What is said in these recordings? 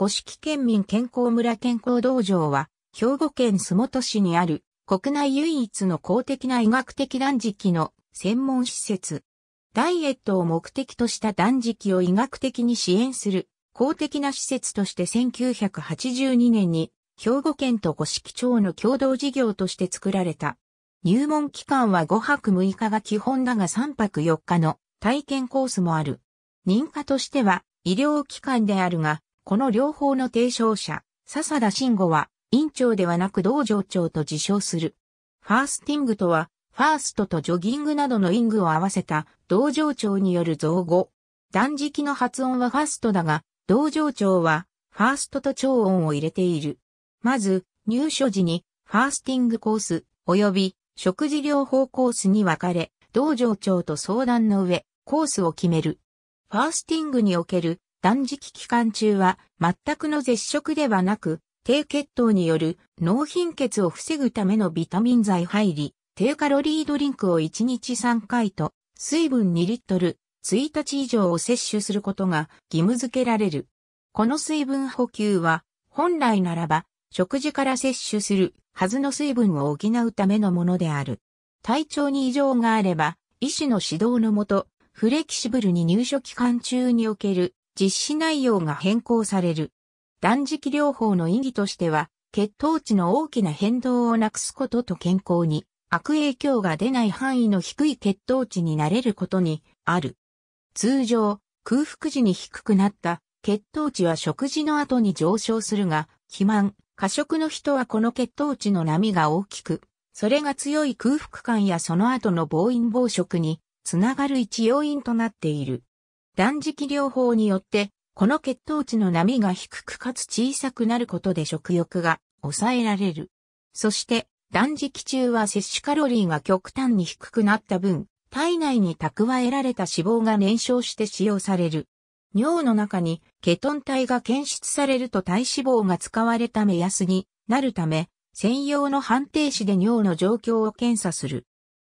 五色県民健康村健康道場は、兵庫県洲本市にある、国内唯一の公的な医学的断食の専門施設。ダイエットを目的とした断食を医学的に支援する公的な施設として1982年に兵庫県と五色町の共同事業として作られた。入門期間は5泊6日が基本だが3泊4日の体験コースもある。認可としては医療機関であるが、この両方の提唱者、笹田慎吾は、院長ではなく道場長と自称する。ファースティングとは、ファーストとジョギングなどのイングを合わせた道場長による造語。断食の発音はファストだが、道場長はファーストと超音を入れている。まず、入所時にファースティングコース及び食事療法コースに分かれ、道場長と相談の上、コースを決める。ファースティングにおける断食期間中は全くの絶食ではなく、低血糖による脳貧血を防ぐためのビタミン剤入り、低カロリードリンクを1日3回と、水分2リットル、1日以上を摂取することが義務付けられる。この水分補給は、本来ならば、食事から摂取するはずの水分を補うためのものである。体調に異常があれば、医師の指導のもと、フレキシブルに入所期間中における実施内容が変更される。断食療法の意義としては、血糖値の大きな変動をなくすことと健康に悪影響が出ない範囲の低い血糖値になれることにある。通常、空腹時に低くなった血糖値は食事の後に上昇するが、肥満、過食の人はこの血糖値の波が大きく、それが強い空腹感やその後の暴飲暴食につながる一要因となっている。断食療法によって、この血糖値の波が低くかつ小さくなることで食欲が抑えられる。そして、断食中は摂取カロリーが極端に低くなった分、体内に蓄えられた脂肪が燃焼して使用される。尿の中にケトン体が検出されると体脂肪が使われた目安になるため、専用の判定士で尿の状況を検査する。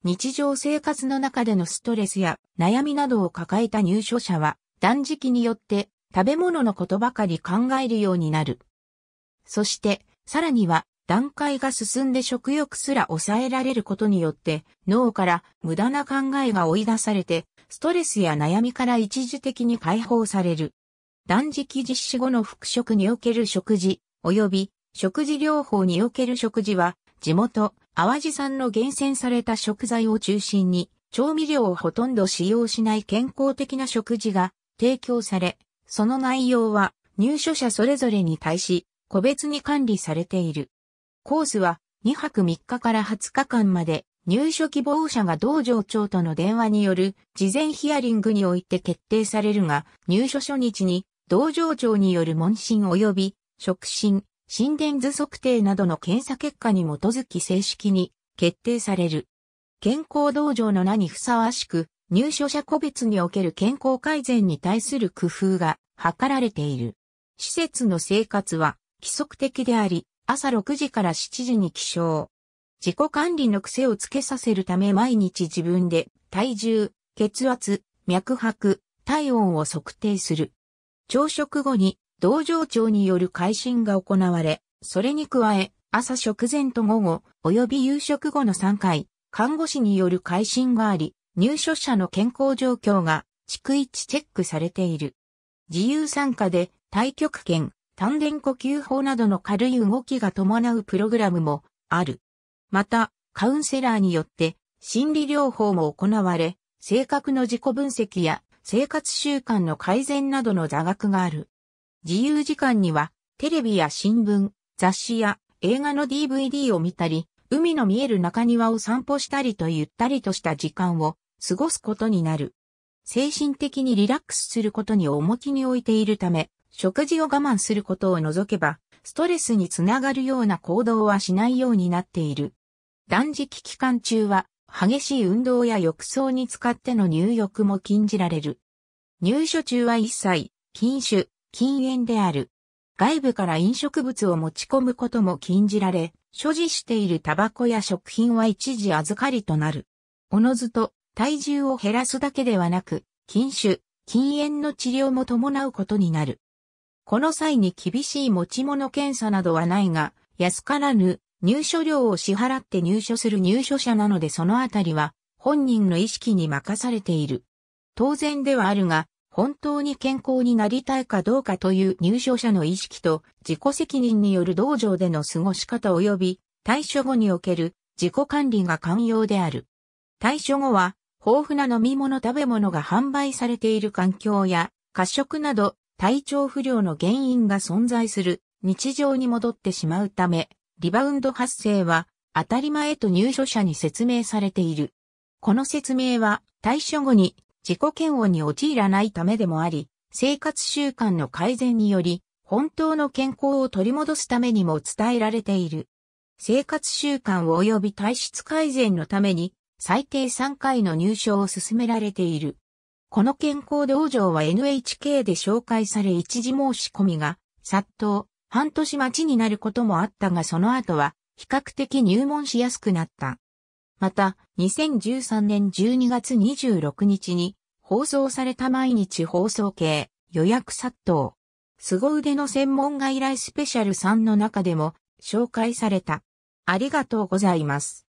日常生活の中でのストレスや悩みなどを抱えた入所者は断食によって食べ物のことばかり考えるようになる。そして、さらには段階が進んで食欲すら抑えられることによって脳から無駄な考えが追い出されてストレスや悩みから一時的に解放される。断食実施後の復職における食事及び食事療法における食事は地元、淡路産の厳選された食材を中心に、調味料をほとんど使用しない健康的な食事が提供され、その内容は入所者それぞれに対し、個別に管理されている。コースは2泊3日から20日間まで入所希望者が道場長との電話による事前ヒアリングにおいて決定されるが、入所初日に道場長による問診及び触診、心電図測定などの検査結果に基づき正式に決定される。健康道場の名にふさわしく、入所者個別における健康改善に対する工夫が図られている。施設の生活は規則的であり、朝6時から7時に起床。自己管理の癖をつけさせるため毎日自分で体重、血圧、脈拍、体温を測定する。朝食後に道場長による改新が行われ、それに加え、朝食前と午後、及び夕食後の3回、看護師による改新があり、入所者の健康状況が逐一チェックされている。自由参加で、太極拳、丹田呼吸法などの軽い動きが伴うプログラムもある。また、カウンセラーによって心理療法も行われ、性格の自己分析や生活習慣の改善などの座学がある。自由時間には、テレビや新聞、雑誌や映画の DVD を見たり、海の見える中庭を散歩したりとゆったりとした時間を過ごすことになる。精神的にリラックスすることに重きに置いているため、食事を我慢することを除けば、ストレスにつながるような行動はしないようになっている。断食期間中は、激しい運動や浴槽に使っての入浴も禁じられる。入所中は一切、禁酒、禁煙である。外部から飲食物を持ち込むことも禁じられ、所持しているタバコや食品は一時預かりとなる。おのずと体重を減らすだけではなく、禁酒、禁煙の治療も伴うことになる。この際に厳しい持ち物検査などはないが、安からぬ入所料を支払って入所する入所者なのでそのあたりは本人の意識に任されている。当然ではあるが、本当に健康になりたいかどうかという入所者の意識と自己責任による道場での過ごし方及び対処後における自己管理が寛容である。対処後は豊富な飲み物食べ物が販売されている環境や褐色など体調不良の原因が存在する日常に戻ってしまうためリバウンド発生は当たり前と入所者に説明されている。この説明は対処後に自己嫌悪に陥らないためでもあり、生活習慣の改善により、本当の健康を取り戻すためにも伝えられている。生活習慣及び体質改善のために、最低3回の入賞を進められている。この健康道場は NHK で紹介され一時申し込みが殺到、半年待ちになることもあったがその後は比較的入門しやすくなった。また、2013年12月26日に放送された毎日放送系予約殺到。凄腕の専門外来スペシャルさんの中でも紹介された。ありがとうございます。